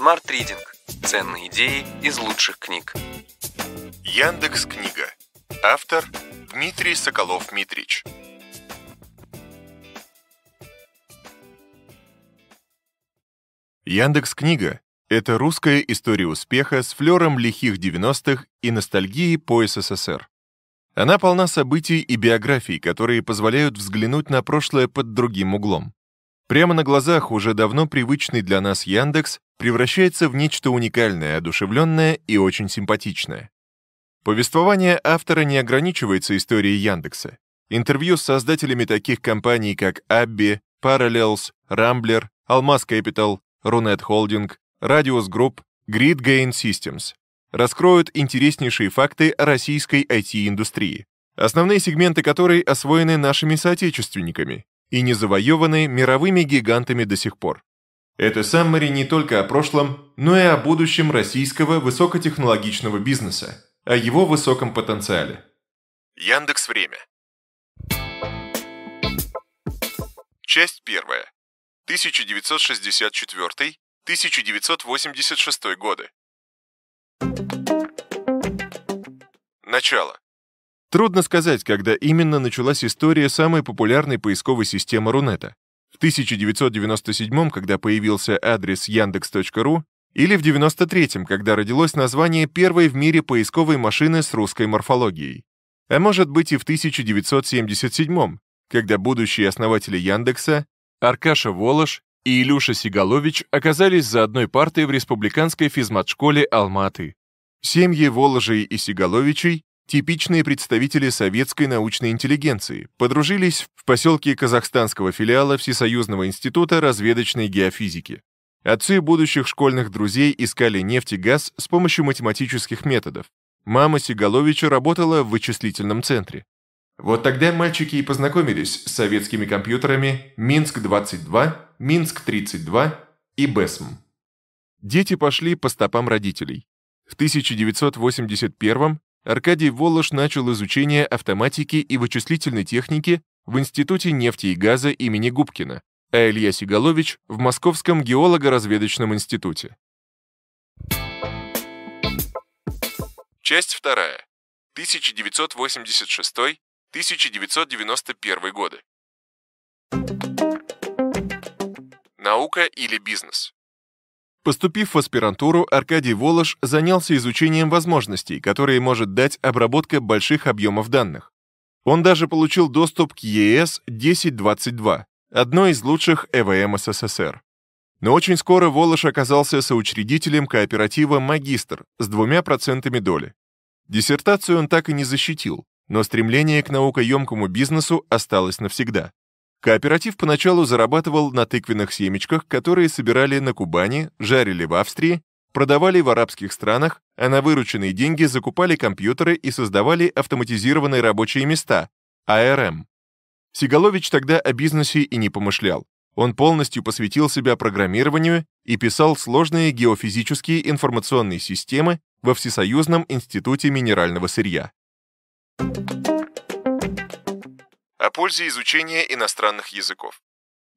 Smart Reading. Ценные идеи из лучших книг. Яндекс Книга. Автор Дмитрий Соколов-Митрич. Яндекс Книга — это русская история успеха с флером лихих 90-х и ностальгией по СССР. Она полна событий и биографий, которые позволяют взглянуть на прошлое под другим углом. Прямо на глазах уже давно привычный для нас Яндекс превращается в нечто уникальное, одушевленное и очень симпатичное. Повествование автора не ограничивается историей Яндекса. Интервью с создателями таких компаний, как Abby, Parallels, Rambler, Almas Capital, Runet Holding, Radius Group, Grid Gain Systems раскроют интереснейшие факты о российской IT-индустрии, основные сегменты которой освоены нашими соотечественниками и не завоеваны мировыми гигантами до сих пор. Это саммари не только о прошлом, но и о будущем российского высокотехнологичного бизнеса, о его высоком потенциале. Яндекс Время. Часть первая. 1964-1986 годы. Начало. Трудно сказать, когда именно началась история самой популярной поисковой системы Рунета в 1997, когда появился адрес yandex.ru, или в 93, когда родилось название первой в мире поисковой машины с русской морфологией. А может быть и в 1977, когда будущие основатели Яндекса Аркаша Волош и Илюша Сигалович оказались за одной партой в республиканской физмат-школе Алматы. Семьи Воложей и Сигаловичей типичные представители советской научной интеллигенции, подружились в поселке казахстанского филиала Всесоюзного института разведочной геофизики. Отцы будущих школьных друзей искали нефть и газ с помощью математических методов. Мама Сигаловича работала в вычислительном центре. Вот тогда мальчики и познакомились с советскими компьютерами Минск-22, Минск-32 и БЭСМ. Дети пошли по стопам родителей. В 1981 Аркадий Волош начал изучение автоматики и вычислительной техники в Институте нефти и газа имени Губкина, а Илья Сигалович в Московском геолого-разведочном институте. Часть вторая. 1986-1991 годы. Наука или бизнес. Поступив в аспирантуру, Аркадий Волош занялся изучением возможностей, которые может дать обработка больших объемов данных. Он даже получил доступ к ЕС-1022, одной из лучших ЭВМ эм СССР. Но очень скоро Волош оказался соучредителем кооператива «Магистр» с двумя процентами доли. Диссертацию он так и не защитил, но стремление к наукоемкому бизнесу осталось навсегда. Кооператив поначалу зарабатывал на тыквенных семечках, которые собирали на Кубани, жарили в Австрии, продавали в арабских странах, а на вырученные деньги закупали компьютеры и создавали автоматизированные рабочие места, АРМ. Сигалович тогда о бизнесе и не помышлял. Он полностью посвятил себя программированию и писал сложные геофизические информационные системы во Всесоюзном институте минерального сырья. Thank you о пользе изучения иностранных языков.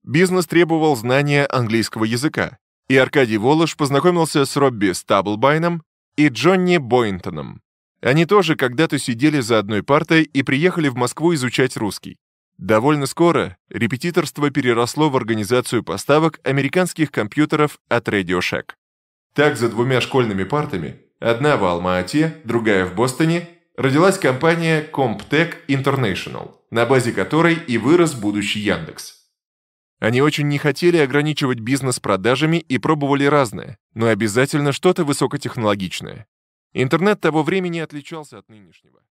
Бизнес требовал знания английского языка, и Аркадий Волош познакомился с Робби Стаблбайном и Джонни Бойнтоном. Они тоже когда-то сидели за одной партой и приехали в Москву изучать русский. Довольно скоро репетиторство переросло в организацию поставок американских компьютеров от Radio Shack. Так за двумя школьными партами, одна в Алма-Ате, другая в Бостоне, родилась компания Comptech International, на базе которой и вырос будущий Яндекс. Они очень не хотели ограничивать бизнес продажами и пробовали разное, но обязательно что-то высокотехнологичное. Интернет того времени отличался от нынешнего.